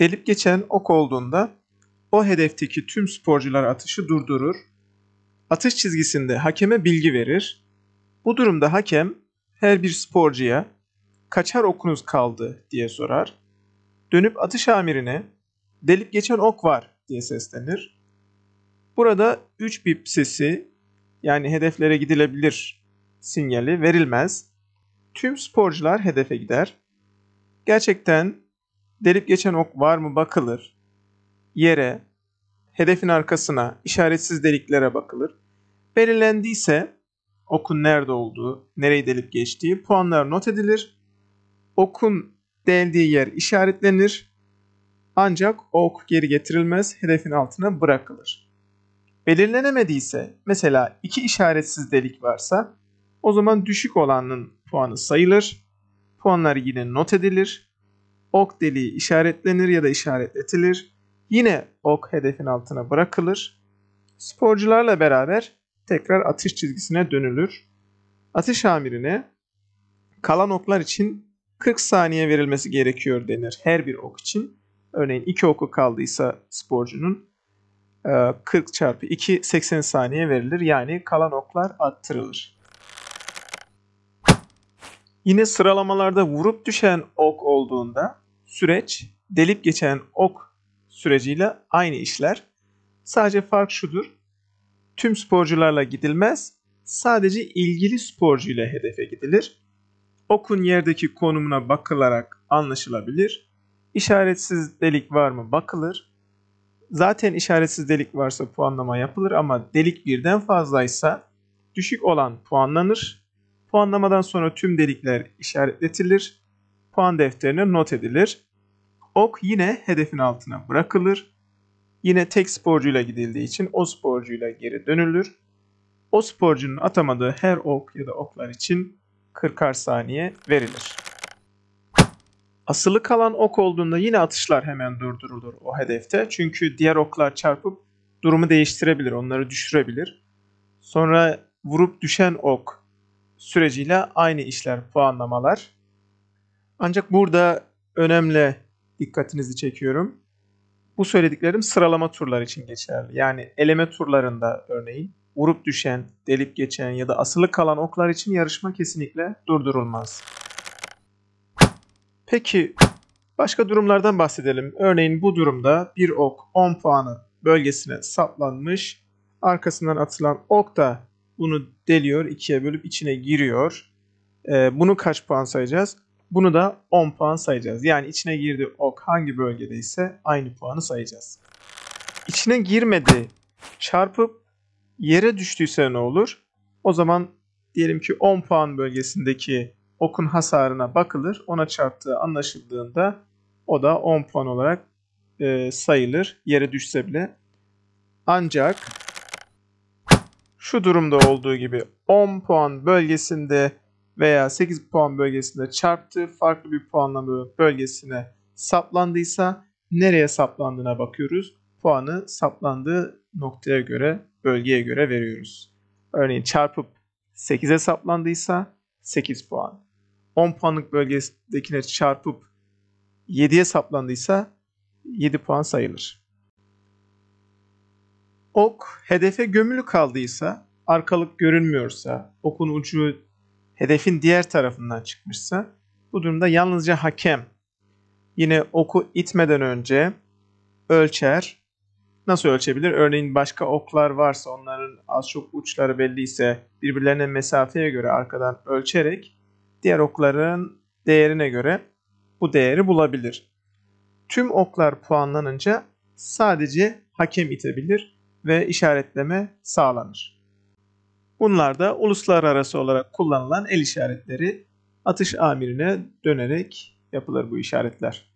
delip geçen ok olduğunda o hedefteki tüm sporcular atışı durdurur. Atış çizgisinde hakeme bilgi verir. Bu durumda hakem her bir sporcuya kaçar okunuz kaldı diye sorar. Dönüp atış amirine delip geçen ok var diye seslenir. Burada 3 bip sesi yani hedeflere gidilebilir sinyali verilmez. Tüm sporcular hedefe gider. Gerçekten Delip geçen ok var mı bakılır. Yere, hedefin arkasına, işaretsiz deliklere bakılır. Belirlendiyse okun nerede olduğu, nereyi delip geçtiği puanlar not edilir. Okun deldiği yer işaretlenir. Ancak ok geri getirilmez, hedefin altına bırakılır. Belirlenemediyse, mesela iki işaretsiz delik varsa, o zaman düşük olanın puanı sayılır. Puanlar yine not edilir ok deliği işaretlenir ya da işaretletilir. Yine ok hedefin altına bırakılır. Sporcularla beraber tekrar atış çizgisine dönülür. Atış amirine kalan oklar için 40 saniye verilmesi gerekiyor denir her bir ok için. Örneğin 2 oku kaldıysa sporcunun 40 e, çarpı 2 80 saniye verilir. Yani kalan oklar attırılır. Yine sıralamalarda vurup düşen ok olduğunda süreç delip geçen ok süreciyle aynı işler. Sadece fark şudur. Tüm sporcularla gidilmez. Sadece ilgili sporcuyla hedefe gidilir. Okun yerdeki konumuna bakılarak anlaşılabilir. İşaretsiz delik var mı bakılır. Zaten işaretsiz delik varsa puanlama yapılır ama delik birden fazlaysa düşük olan puanlanır. Puanlamadan sonra tüm delikler işaretletilir puan defterine not edilir. Ok yine hedefin altına bırakılır. Yine tek sporcuyla gidildiği için o sporcuyla geri dönülür. O sporcunun atamadığı her ok ya da oklar için 40'ar saniye verilir. Asılı kalan ok olduğunda yine atışlar hemen durdurulur o hedefte. Çünkü diğer oklar çarpıp durumu değiştirebilir, onları düşürebilir. Sonra vurup düşen ok süreciyle aynı işler puanlamalar ancak burada önemli dikkatinizi çekiyorum. Bu söylediklerim sıralama turlar için geçerli. Yani eleme turlarında örneğin vurup düşen, delip geçen ya da asılı kalan oklar için yarışma kesinlikle durdurulmaz. Peki başka durumlardan bahsedelim. Örneğin bu durumda bir ok 10 puanı bölgesine saplanmış. Arkasından atılan ok da bunu deliyor, ikiye bölüp içine giriyor. Ee, bunu kaç puan sayacağız? Bunu da 10 puan sayacağız. Yani içine girdi ok hangi bölgede ise aynı puanı sayacağız. İçine girmedi çarpıp yere düştüyse ne olur? O zaman diyelim ki 10 puan bölgesindeki okun hasarına bakılır. Ona çarptığı anlaşıldığında o da 10 puan olarak e, sayılır. Yere düşse bile. Ancak şu durumda olduğu gibi 10 puan bölgesinde veya 8 puan bölgesinde çarptı, farklı bir puanlama bölgesine saplandıysa nereye saplandığına bakıyoruz. Puanı saplandığı noktaya göre, bölgeye göre veriyoruz. Örneğin çarpıp 8'e saplandıysa 8 puan. 10 puanlık bölgesindekine çarpıp 7'ye saplandıysa 7 puan sayılır. Ok hedefe gömülü kaldıysa, arkalık görünmüyorsa, okun ucu hedefin diğer tarafından çıkmışsa bu durumda yalnızca hakem yine oku itmeden önce ölçer. Nasıl ölçebilir? Örneğin başka oklar varsa onların az çok uçları belliyse birbirlerine mesafeye göre arkadan ölçerek diğer okların değerine göre bu değeri bulabilir. Tüm oklar puanlanınca sadece hakem itebilir ve işaretleme sağlanır. Bunlar da uluslararası olarak kullanılan el işaretleri atış amirine dönerek yapılır bu işaretler.